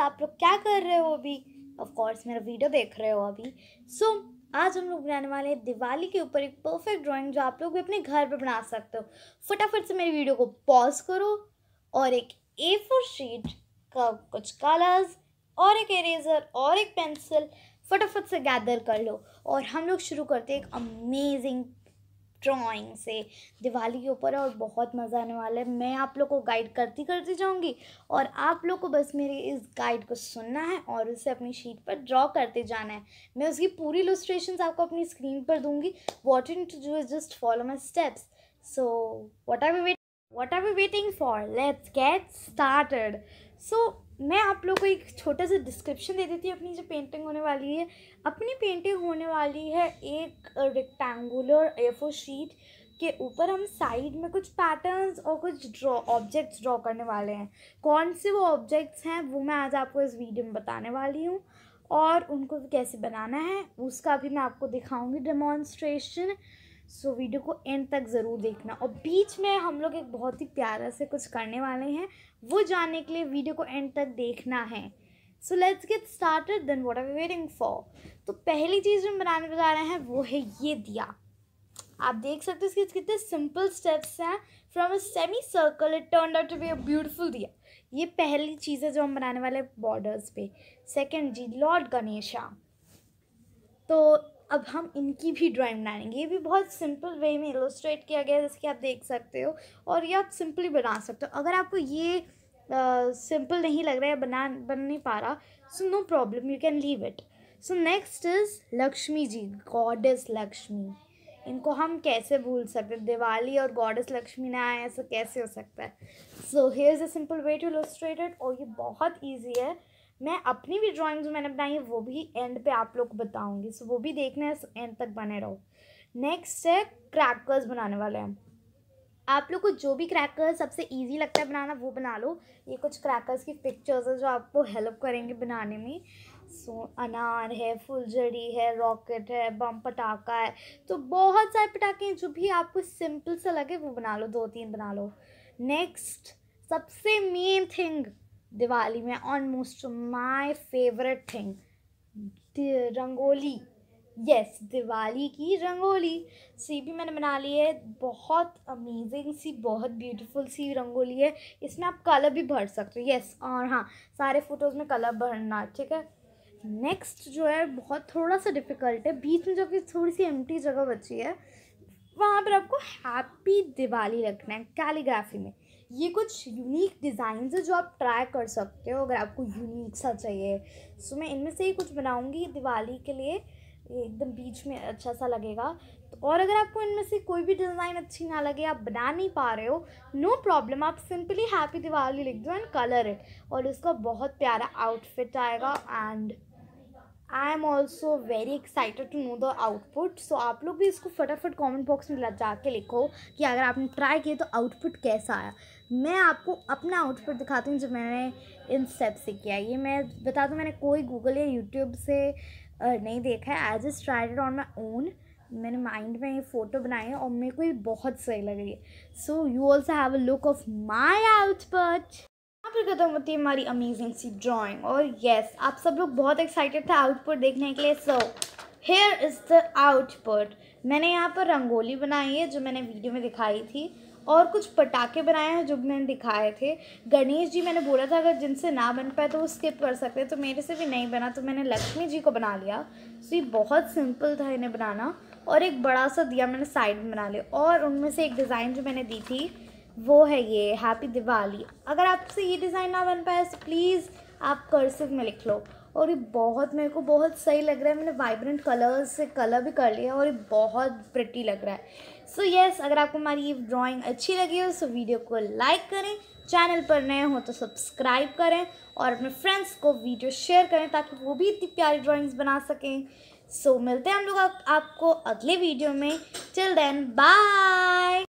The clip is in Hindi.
आप लोग क्या कर रहे हो अभी ऑफकोर्स मेरा वीडियो देख रहे हो अभी सो so, आज हम लोग बनाने वाले हैं दिवाली के ऊपर एक परफेक्ट ड्राइंग जो आप लोग भी अपने घर पर बना सकते हो फटाफट से मेरी वीडियो को पॉज करो और एक ए फोर शीट का कुछ कलर्स और एक इरेजर और एक पेंसिल फटाफट से गैदर कर लो और हम लोग शुरू करते हैं एक अमेजिंग ड्राइंग से दिवाली के ऊपर है और बहुत मज़ा आने वाला है मैं आप लोग को गाइड करती करती जाऊंगी और आप लोग को बस मेरे इस गाइड को सुनना है और उसे अपनी शीट पर ड्रॉ करते जाना है मैं उसकी पूरी लोस्ट्रेशन आपको अपनी स्क्रीन पर दूंगी what in to do is just follow my steps so what are we wait what are we waiting for let's get started so मैं आप लोग को एक छोटा सा डिस्क्रिप्शन दे देती हूँ अपनी जो पेंटिंग होने वाली है अपनी पेंटिंग होने वाली है एक रेक्टेंगुलर एफो शीट के ऊपर हम साइड में कुछ पैटर्न्स और कुछ ड्रॉ ऑब्जेक्ट्स ड्रॉ करने वाले हैं कौन से वो ऑब्जेक्ट्स हैं वो मैं आज आपको इस वीडियो में बताने वाली हूँ और उनको कैसे बनाना है उसका भी मैं आपको दिखाऊँगी डेमॉन्स्ट्रेशन सो so, वीडियो को एंड तक ज़रूर देखना और बीच में हम लोग एक बहुत ही प्यारा से कुछ करने वाले हैं वो जानने के लिए वीडियो को एंड तक देखना है so let's get started then what are we waiting for तो पहली चीज़ जो हम बनाने जा रहे हैं वो है ये दिया आप देख सकते हो इसके कितने सिंपल स्टेप्स हैं from a semi circle it turn out to be a beautiful diya ये पहली चीज़ है जो हम बनाने वाले बॉर्डर्स पे सेकेंड जी लॉर्ड गणेशा तो अब हम इनकी भी ड्राइंग बनाएंगे ये भी बहुत सिंपल वे में इलोस्ट्रेट किया गया है जैसे कि आप देख सकते हो और ये आप सिंपली बना सकते हो अगर आपको ये सिंपल uh, नहीं लग रहा है बना बन नहीं पा रहा so no problem you can leave it so next is Lakshmi ji goddess Lakshmi इनको हम कैसे भूल सकते हैं दिवाली और गॉडेस लक्ष्मी ना आए ऐसा कैसे हो सकता है so here is a simple way to illustrated और ये बहुत ईजी है मैं अपनी भी जो मैंने बनाई है वो भी एंड पे आप लोग को बताऊँगी सो वो भी देखना है एंड तक बने रहो नेक्स्ट है क्रैकर्स बनाने वाले हैं आप लोग को जो भी क्रैकर्स सबसे इजी लगता है बनाना वो बना लो ये कुछ क्रैकर्स की पिक्चर्स है जो आपको हेल्प करेंगे बनाने में सो so, अनार है फुलझड़ी है रॉकेट है बम पटाखा है तो बहुत सारे पटाखे हैं जो भी आपको सिंपल सा लगे वो बना लो दो तीन बना लो नेक्स्ट सबसे मेन थिंग दिवाली में almost my favourite thing rangoli yes yes, Diwali की रंगोली सी भी मैंने बना ली है बहुत अमेजिंग सी बहुत ब्यूटीफुल सी रंगोली है इसमें आप कलर भी भर सकते हो यस और हाँ सारे फ़ोटोज़ में कलर भरना ठीक है नेक्स्ट जो है बहुत थोड़ा सा डिफ़िकल्ट है बीच में जो कि थोड़ी सी एम्प्टी जगह बची है वहाँ पर आपको हैप्पी दिवाली रखना है कैलीग्राफी में ये कुछ यूनिक डिज़ाइन है जो आप ट्राई कर सकते हो अगर आपको यूनिक सा चाहिए सो मैं इनमें से ही कुछ बनाऊँगी दिवाली के लिए एकदम बीच में अच्छा सा लगेगा तो और अगर आपको इनमें से कोई भी डिज़ाइन अच्छी ना लगे आप बना नहीं पा रहे हो नो प्रॉब्लम आप सिंपली हैप्पी दिवाली लिख दो एंड कलर इट और इसका बहुत प्यारा आउटफिट आएगा and I am also very excited to know the output so आप लोग भी इसको फटाफट कॉमेंट बॉक्स में जा लिखो कि अगर आपने ट्राई किया तो आउटपुट कैसा आया मैं आपको अपना आउटपुट दिखाती हूँ जो मैंने इन स्टेप से किया ये मैं बता दूँ मैंने कोई गूगल या यूट्यूब से नहीं देखा है as just tried on my own मैंने माइंड में ये फ़ोटो बनाई और मेरे को ये बहुत सही लग रही है so you also have a look of my output यहाँ पर ख़त्म होती है हमारी अमेजिंग सी ड्राइंग और यस आप सब लोग बहुत एक्साइटेड थे आउटपुट देखने के लिए so here is the output मैंने यहाँ पर रंगोली बनाई है जो मैंने वीडियो में दिखाई थी और कुछ पटाखे बनाए हैं जो मैंने दिखाए थे गणेश जी मैंने बोला था अगर जिनसे ना बन पाए तो वो स्किप कर सकते तो मेरे से भी नहीं बना तो मैंने लक्ष्मी जी को बना लिया सो ये बहुत सिंपल था इन्हें बनाना और एक बड़ा सा दिया मैंने साइड में बना लिया और उनमें से एक डिज़ाइन जो मैंने दी थी वो है ये हैप्पी दिवाली अगर आपसे ये डिज़ाइन ना बन पाए तो प्लीज़ आप कर्सिव में लिख लो और ये बहुत मेरे को बहुत सही लग रहा है मैंने वाइब्रेंट कलर्स से कलर भी कर लिया और ये बहुत प्रिटी लग रहा है सो so यस yes, अगर आपको हमारी ये ड्राइंग अच्छी लगी हो तो वीडियो को लाइक करें चैनल पर नए हो तो सब्सक्राइब करें और अपने फ्रेंड्स को वीडियो शेयर करें ताकि वो भी इतनी प्यारी ड्राॅइंग्स बना सकें सो so, मिलते हैं हम लोग आप, आपको अगले वीडियो में चिल देन बाय